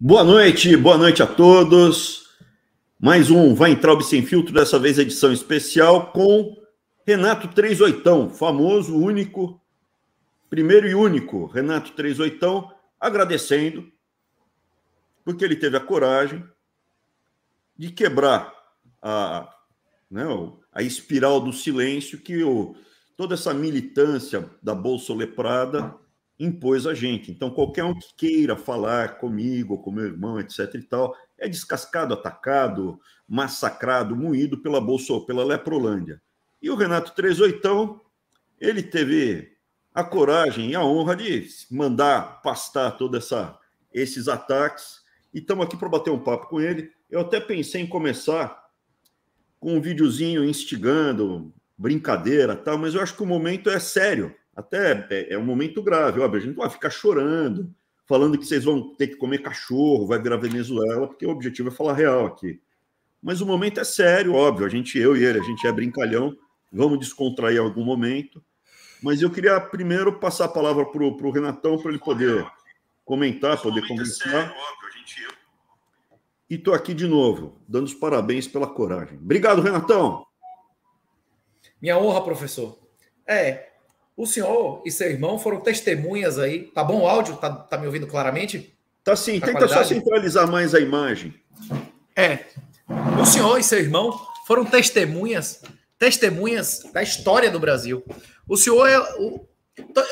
Boa noite, boa noite a todos. Mais um Vai Entrar Sem Filtro, dessa vez edição especial com Renato três oitão, famoso, único, primeiro e único Renato três oitão, agradecendo, porque ele teve a coragem de quebrar a, né, a espiral do silêncio que o, toda essa militância da Bolsa Leprada impôs a gente. Então, qualquer um que queira falar comigo, com meu irmão, etc. e tal, é descascado, atacado, massacrado, moído pela bolsa pela Leprolândia. E o Renato Oitão, ele teve a coragem e a honra de mandar pastar toda essa esses ataques. E estamos aqui para bater um papo com ele. Eu até pensei em começar com um videozinho instigando, brincadeira, tal, mas eu acho que o momento é sério. Até é, é um momento grave, óbvio, a gente não vai ficar chorando, falando que vocês vão ter que comer cachorro, vai virar Venezuela, porque o objetivo é falar real aqui. Mas o momento é sério, óbvio, a gente, eu e ele, a gente é brincalhão, vamos descontrair em algum momento. Mas eu queria primeiro passar a palavra para o Renatão para ele poder comentar, poder é conversar. E estou aqui de novo, dando os parabéns pela coragem. Obrigado, Renatão! Minha honra, professor. É, o senhor e seu irmão foram testemunhas aí. Tá bom o áudio? Tá, tá me ouvindo claramente? Tá sim. Tá Tenta qualidade? só centralizar mais a imagem. É. O senhor e seu irmão foram testemunhas, testemunhas da história do Brasil. O senhor é o,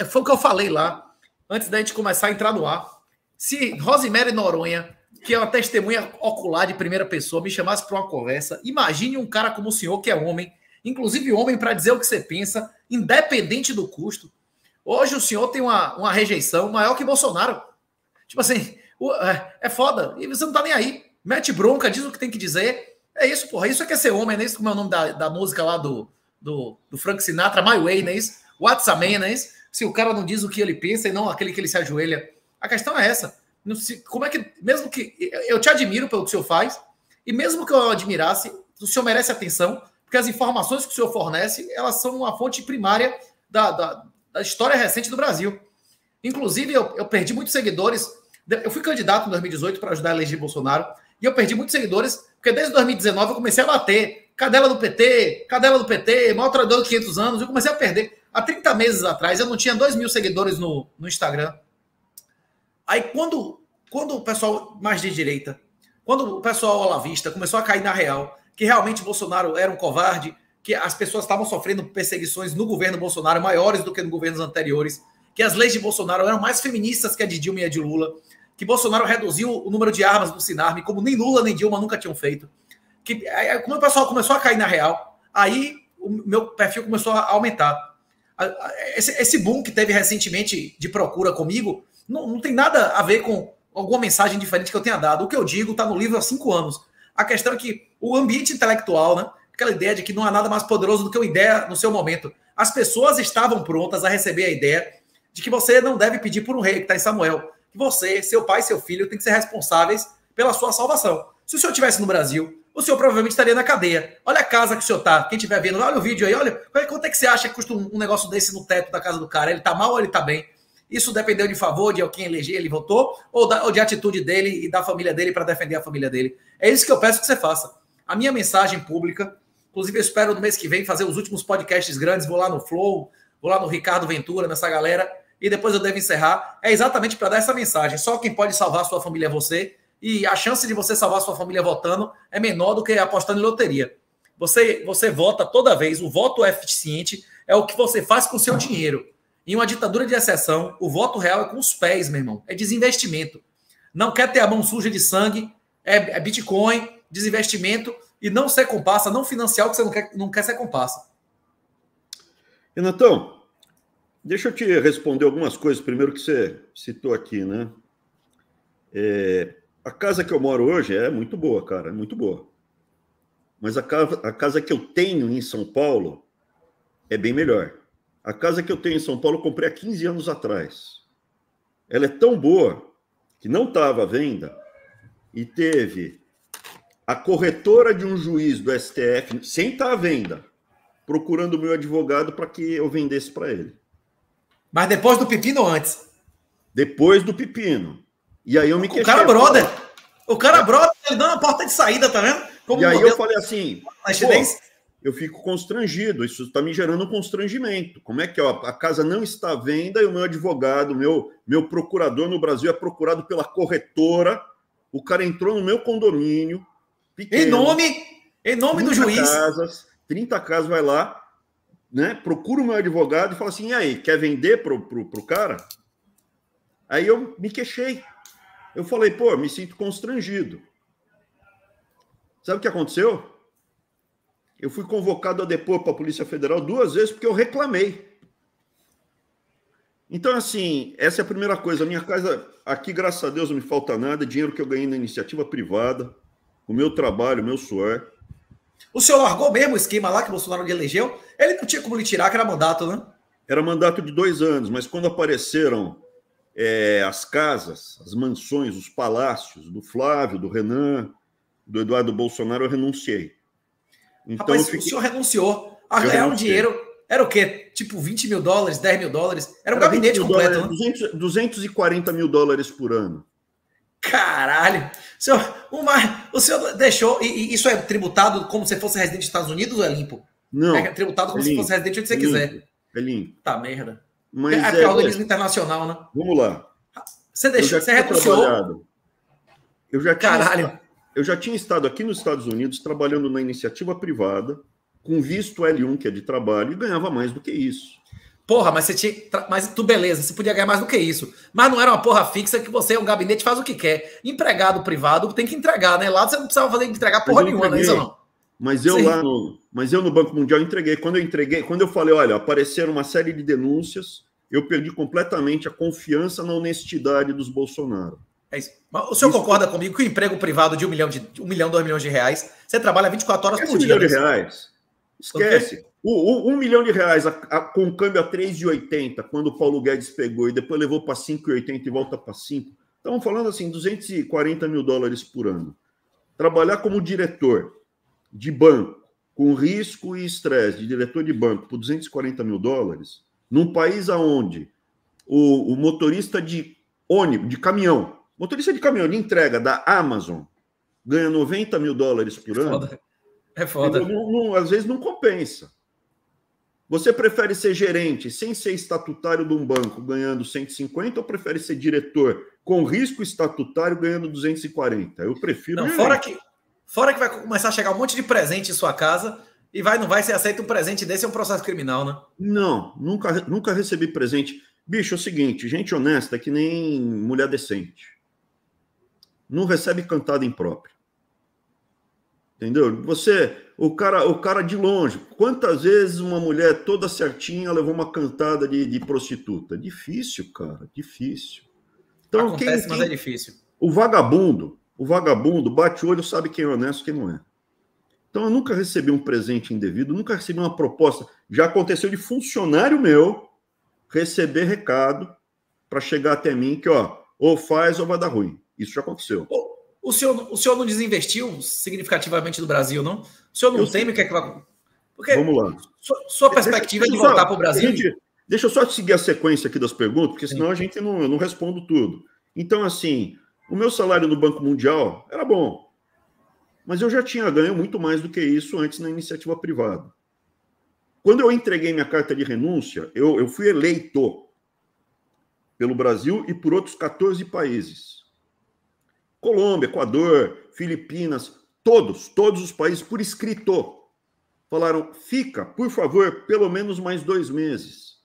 foi o que eu falei lá antes da gente começar a entrar no ar. Se Rosemary Noronha, que é uma testemunha ocular de primeira pessoa, me chamasse para uma conversa, imagine um cara como o senhor que é homem inclusive homem, para dizer o que você pensa, independente do custo. Hoje o senhor tem uma, uma rejeição maior que Bolsonaro. Tipo assim, é, é foda. E você não tá nem aí. Mete bronca, diz o que tem que dizer. É isso, porra. Isso é que é ser homem, né? Isso como é o nome da, da música lá do, do, do Frank Sinatra, My Way, né? Isso? What's a man, né? Isso? Se o cara não diz o que ele pensa e não aquele que ele se ajoelha. A questão é essa. Como é que, mesmo que eu te admiro pelo que o senhor faz, e mesmo que eu admirasse, o senhor merece atenção, porque as informações que o senhor fornece, elas são uma fonte primária da, da, da história recente do Brasil. Inclusive, eu, eu, perdi muitos seguidores. Eu fui candidato em 2018 para ajudar a eleger Bolsonaro, e eu perdi muitos seguidores, porque desde 2019 eu comecei a bater. Cadela do PT, cadela do PT, maior traidor de 500 anos. Eu comecei a perder. Há 30 meses atrás, eu não tinha 2 mil seguidores no, no Instagram. Aí, quando, quando o pessoal mais de direita, quando o pessoal olavista começou a cair na real, que realmente Bolsonaro era um covarde, que as pessoas estavam sofrendo perseguições no governo Bolsonaro maiores do que nos governos anteriores, que as leis de Bolsonaro eram mais feministas que a de Dilma e a de Lula, que Bolsonaro reduziu o número de armas do Sinarme, como nem Lula nem Dilma nunca tinham feito. Que, aí, como o pessoal começou a cair na real, aí o meu perfil começou a aumentar. Esse, esse boom que teve recentemente de procura comigo não, não tem nada a ver com alguma mensagem diferente que eu tenha dado. O que eu digo está no livro há cinco anos. A questão é que o ambiente intelectual, né? Aquela ideia de que não há nada mais poderoso do que uma ideia no seu momento. As pessoas estavam prontas a receber a ideia de que você não deve pedir por um rei que está em Samuel. Que você, seu pai, seu filho, tem que ser responsáveis pela sua salvação. Se o senhor estivesse no Brasil, o senhor provavelmente estaria na cadeia. Olha a casa que o senhor está. Quem estiver vendo, olha o vídeo aí, olha. Quanto é que você acha que custa um negócio desse no teto da casa do cara? Ele está mal ou ele está bem? Isso dependeu de favor de quem eleger, ele votou, ou, da, ou de atitude dele e da família dele para defender a família dele. É isso que eu peço que você faça. A minha mensagem pública, inclusive eu espero no mês que vem fazer os últimos podcasts grandes, vou lá no Flow, vou lá no Ricardo Ventura, nessa galera, e depois eu devo encerrar. É exatamente para dar essa mensagem. Só quem pode salvar a sua família é você, e a chance de você salvar a sua família votando é menor do que apostando em loteria. Você, você vota toda vez, o voto é eficiente é o que você faz com o seu dinheiro. Em uma ditadura de exceção, o voto real é com os pés, meu irmão. É desinvestimento. Não quer ter a mão suja de sangue, é, é, Bitcoin, desinvestimento e não ser comparsa, não financiar o que você não quer, não quer ser comparsa. Renatão, deixa eu te responder algumas coisas. Primeiro que você citou aqui, né? É, a casa que eu moro hoje é muito boa, cara, é muito boa. Mas a casa, a casa que eu tenho em São Paulo é bem melhor. A casa que eu tenho em São Paulo eu comprei há 15 anos atrás. Ela é tão boa que não estava à venda e teve a corretora de um juiz do STF, sem estar tá à venda, procurando o meu advogado para que eu vendesse para ele. Mas depois do pepino ou antes? Depois do pepino. E aí eu me queixei. O cara brother. O cara brother, ele dá uma porta de saída, tá vendo? Como e aí modelo. eu falei assim, eu fico constrangido, isso está me gerando um constrangimento. Como é que ó, a casa não está à venda e o meu advogado, meu, meu procurador no Brasil é procurado pela corretora o cara entrou no meu condomínio. Pequeno, em nome, em nome do juiz. Casas, 30 casas vai lá, né? Procura o meu advogado e fala assim: e aí, quer vender pro, pro, pro cara? Aí eu me queixei. Eu falei, pô, me sinto constrangido. Sabe o que aconteceu? Eu fui convocado a depor para a Polícia Federal duas vezes porque eu reclamei. Então, assim, essa é a primeira coisa. A minha casa, aqui, graças a Deus, não me falta nada. É dinheiro que eu ganhei na iniciativa privada, o meu trabalho, o meu suor. O senhor largou mesmo o esquema lá que o Bolsonaro elegeu? Ele não tinha como lhe tirar, que era mandato, né? Era mandato de dois anos, mas quando apareceram é, as casas, as mansões, os palácios do Flávio, do Renan, do Eduardo Bolsonaro, eu renunciei. Então, Rapaz, eu fiquei... o senhor renunciou a ah, ganhar é um dinheiro era o quê? Tipo 20 mil dólares, 10 mil dólares? Era um era gabinete completo. Dólares, 200, né? 240 mil dólares por ano. Caralho! O senhor, uma, o senhor deixou. E, e, isso é tributado como se fosse residente dos Estados Unidos ou é limpo? Não. É tributado como é se fosse residente onde você é quiser. É limpo. Tá merda. Mas é, é, é, é organismo internacional, né? Vamos lá. Você deixou, você renunciou. Eu já tinha, Caralho. eu já tinha estado aqui nos Estados Unidos trabalhando na iniciativa privada com visto L1, que é de trabalho, e ganhava mais do que isso. Porra, mas você tinha. Mas tu, beleza, você podia ganhar mais do que isso. Mas não era uma porra fixa que você um gabinete faz o que quer. Empregado privado tem que entregar, né? Lá você não precisava fazer entregar porra nenhuma, né? não isso não. Mas eu Sim. lá no, mas eu no Banco Mundial entreguei. Quando eu entreguei, quando eu falei, olha, apareceram uma série de denúncias, eu perdi completamente a confiança na honestidade dos Bolsonaro. É isso. Mas o senhor isso. concorda comigo que o emprego privado de um milhão, de um milhão, dois milhões de reais, você trabalha 24 horas por dia. milhão de né? reais. Esquece. O, o, um milhão de reais a, a, com câmbio a 3,80 quando o Paulo Guedes pegou e depois levou para 5,80 e volta para 5. Estamos falando assim, 240 mil dólares por ano. Trabalhar como diretor de banco, com risco e estresse, de diretor de banco, por 240 mil dólares, num país aonde o, o motorista de ônibus, de caminhão, motorista de caminhão de entrega da Amazon ganha 90 mil dólares por ano. Foda. É foda. Não, não, às vezes não compensa. Você prefere ser gerente sem ser estatutário de um banco ganhando 150 ou prefere ser diretor com risco estatutário ganhando 240? Eu prefiro. Não, fora que, fora que vai começar a chegar um monte de presente em sua casa e vai não vai ser aceito um presente desse é um processo criminal, né? Não, nunca, nunca recebi presente. Bicho, é o seguinte, gente honesta é que nem mulher decente. Não recebe cantada imprópria. Entendeu? Você, o cara, o cara de longe, quantas vezes uma mulher toda certinha levou uma cantada de, de prostituta? Difícil, cara, difícil. Então, Acontece, quem, mas é difícil. O vagabundo, o vagabundo bate o olho, sabe quem é honesto e quem não é. Então eu nunca recebi um presente indevido, nunca recebi uma proposta. Já aconteceu de funcionário meu receber recado para chegar até mim que, ó, ou faz ou vai dar ruim. Isso já aconteceu. O senhor, o senhor não desinvestiu significativamente do Brasil, não? O senhor não eu teme o que é que vai. Porque Vamos lá. Sua, sua perspectiva deixa, é de voltar para o Brasil. Gente, deixa eu só seguir a sequência aqui das perguntas, porque senão Sim. a gente não, eu não respondo tudo. Então, assim, o meu salário no Banco Mundial era bom, mas eu já tinha ganho muito mais do que isso antes na iniciativa privada. Quando eu entreguei minha carta de renúncia, eu, eu fui eleito pelo Brasil e por outros 14 países. Colômbia, Equador, Filipinas, todos, todos os países, por escrito, falaram: fica, por favor, pelo menos mais dois meses.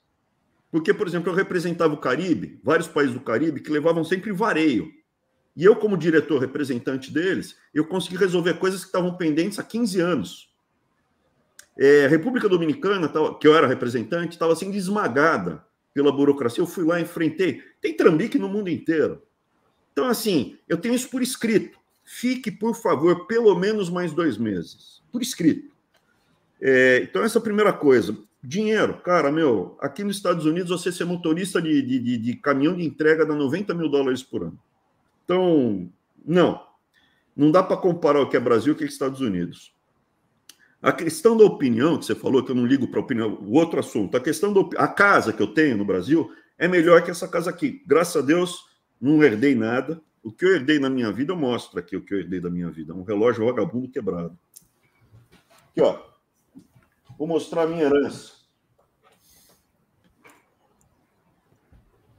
Porque, por exemplo, eu representava o Caribe, vários países do Caribe, que levavam sempre vareio. E eu, como diretor representante deles, eu consegui resolver coisas que estavam pendentes há 15 anos. É, a República Dominicana, que eu era representante, estava sendo esmagada pela burocracia. Eu fui lá, enfrentei. Tem trambique no mundo inteiro. Então, assim, eu tenho isso por escrito. Fique, por favor, pelo menos mais dois meses. Por escrito. É, então, essa é a primeira coisa. Dinheiro, cara, meu, aqui nos Estados Unidos você ser motorista de, de, de, de caminhão de entrega dá 90 mil dólares por ano. Então, não. Não dá para comparar o que é Brasil com o que é Estados Unidos. A questão da opinião, que você falou que eu não ligo para opinião, o outro assunto, a questão da a casa que eu tenho no Brasil é melhor que essa casa aqui. Graças a Deus, não herdei nada. O que eu herdei na minha vida, eu mostro aqui o que eu herdei da minha vida. Um relógio vagabundo quebrado. Aqui, ó. Vou mostrar a minha herança.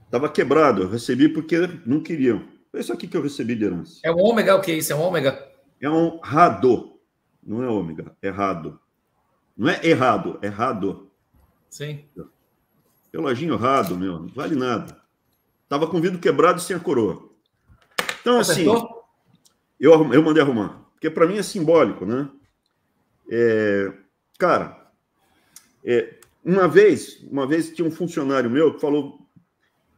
Estava quebrado, eu recebi porque não queriam. É isso aqui que eu recebi de herança. É um ômega, o que é isso? É um ômega? É um rado. Não é ômega, é rado. Não é errado, é rado. Sim. Reloginho rado, meu, não vale nada. Tava com o vidro quebrado e sem a coroa. Então, assim, eu, eu mandei arrumar. Porque para mim é simbólico, né? É, cara, é, uma vez, uma vez tinha um funcionário meu que falou: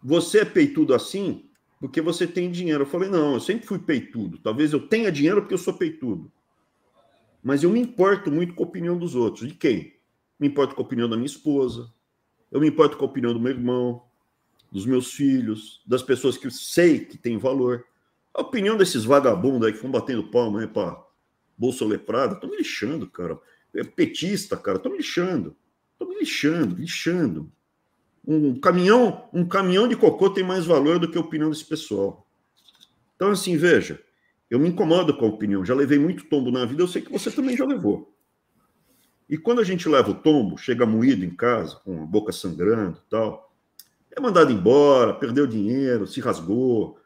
Você é peitudo assim porque você tem dinheiro. Eu falei: Não, eu sempre fui peitudo. Talvez eu tenha dinheiro porque eu sou peitudo. Mas eu me importo muito com a opinião dos outros. De quem? Me importo com a opinião da minha esposa. Eu me importo com a opinião do meu irmão dos meus filhos, das pessoas que eu sei que têm valor. A opinião desses vagabundos aí que estão batendo palma aí né, para Bolsa Leprada, estão me lixando, cara. É petista, cara, estão me lixando. Estão me lixando, lixando. Um caminhão, um caminhão de cocô tem mais valor do que a opinião desse pessoal. Então, assim, veja, eu me incomodo com a opinião. Já levei muito tombo na vida, eu sei que você também já levou. E quando a gente leva o tombo, chega moído em casa, com a boca sangrando e tal, é mandado embora, perdeu dinheiro, se rasgou.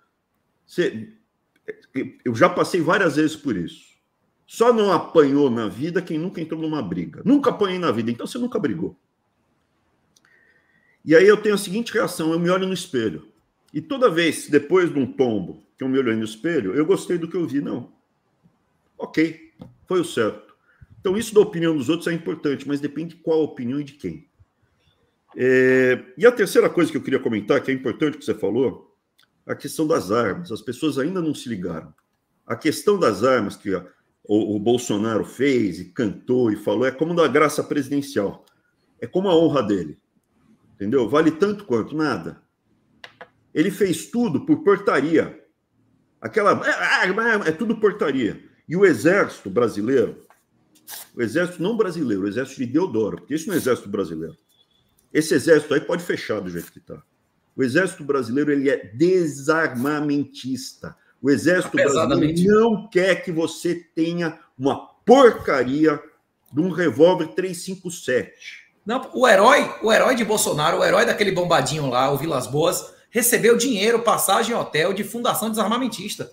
Você... Eu já passei várias vezes por isso. Só não apanhou na vida quem nunca entrou numa briga. Nunca apanhei na vida, então você nunca brigou. E aí eu tenho a seguinte reação: eu me olho no espelho. E toda vez, depois de um tombo, que eu me olhei no espelho, eu gostei do que eu vi, não. Ok, foi o certo. Então, isso da opinião dos outros é importante, mas depende qual opinião e de quem. É, e a terceira coisa que eu queria comentar, que é importante que você falou, a questão das armas. As pessoas ainda não se ligaram. A questão das armas que o, o, Bolsonaro fez e cantou e falou é como da graça presidencial. É como a honra dele. Entendeu? Vale tanto quanto nada. Ele fez tudo por portaria. Aquela é, é tudo portaria. E o exército brasileiro, o exército não brasileiro, o exército de Deodoro, porque isso não é exército brasileiro esse exército aí pode fechar do jeito que está. O exército brasileiro ele é desarmamentista. O exército tá brasileiro não quer que você tenha uma porcaria de um revólver 357. Não, o herói, o herói de Bolsonaro, o herói daquele bombadinho lá, o Vilas Boas, recebeu dinheiro, passagem, hotel de fundação desarmamentista.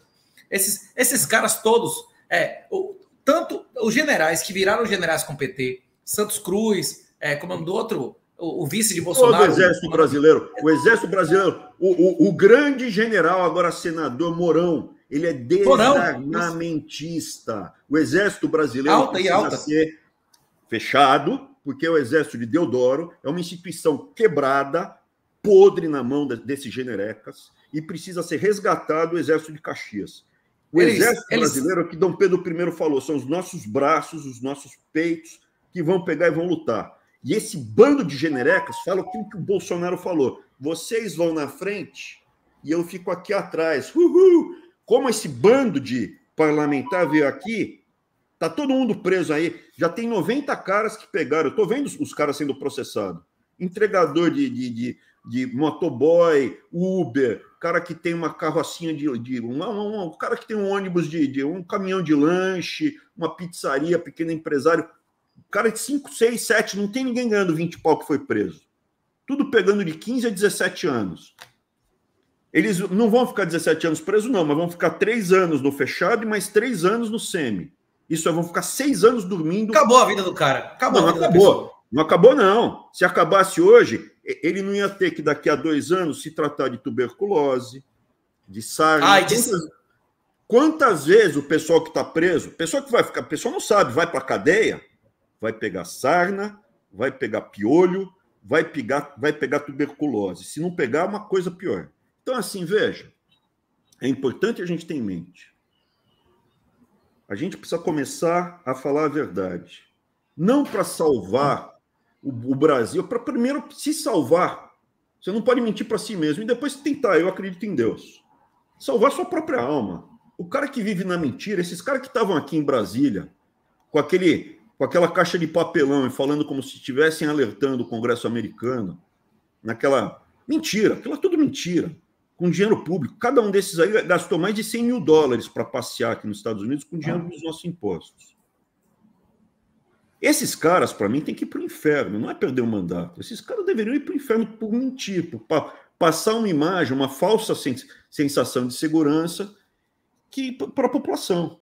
Esses, esses caras todos, é, o, tanto os generais que viraram generais com PT, Santos Cruz, é, como é o do outro, o, vice de Bolsonaro. Todo é o exército brasileiro. O exército brasileiro. O, o, o grande general, agora senador Mourão, ele é desarmamentista. O exército brasileiro alta precisa e alta. ser fechado, porque o exército de Deodoro é uma instituição quebrada, podre na mão desses generecas, e precisa ser resgatado o exército de Caxias. O eles, exército eles... brasileiro, é o que Dom Pedro I falou, são os nossos braços, os nossos peitos que vão pegar e vão lutar. E esse bando de generecas fala aquilo que o Bolsonaro falou. Vocês vão na frente e eu fico aqui atrás. Uhul! Como esse bando de parlamentar veio aqui, tá todo mundo preso aí. Já tem 90 caras que pegaram. Eu tô vendo os caras sendo processados. Entregador de, de, de, de motoboy, Uber, cara que tem uma carrocinha de. de um, um, um, cara que tem um ônibus de, de um caminhão de lanche, uma pizzaria, pequeno empresário o cara de 5, 6, 7, não tem ninguém ganhando 20 pau que foi preso. Tudo pegando de 15 a 17 anos. Eles não vão ficar 17 anos presos, não, mas vão ficar 3 anos no fechado e mais 3 anos no SEMI. Isso é, vão ficar 6 anos dormindo. Acabou a vida do cara. Acabou. Não, não acabou. Não acabou, não. Se acabasse hoje, ele não ia ter que, daqui a dois anos, se tratar de tuberculose, de sarna. Ai, Quantas, quantas vezes o pessoal que está preso, pessoal que vai ficar, o pessoal não sabe, vai para a cadeia, vai pegar sarna, vai pegar piolho, vai pegar, vai pegar tuberculose. Se não pegar, é uma coisa pior. Então, assim, veja, é importante a gente ter em mente. A gente precisa começar a falar a verdade. Não para salvar o, o Brasil, para primeiro se salvar. Você não pode mentir para si mesmo e depois tentar, eu acredito em Deus. Salvar sua própria alma. O cara que vive na mentira, esses caras que estavam aqui em Brasília, com aquele com aquela caixa de papelão e falando como se estivessem alertando o Congresso americano, naquela mentira, aquela tudo mentira, com dinheiro público. Cada um desses aí gastou mais de 100 mil dólares para passear aqui nos Estados Unidos com dinheiro ah. dos nossos impostos. Esses caras, para mim, têm que ir para o inferno, não é perder o mandato. Esses caras deveriam ir para o inferno por mentir, por pa passar uma imagem, uma falsa sens sensação de segurança que para a população.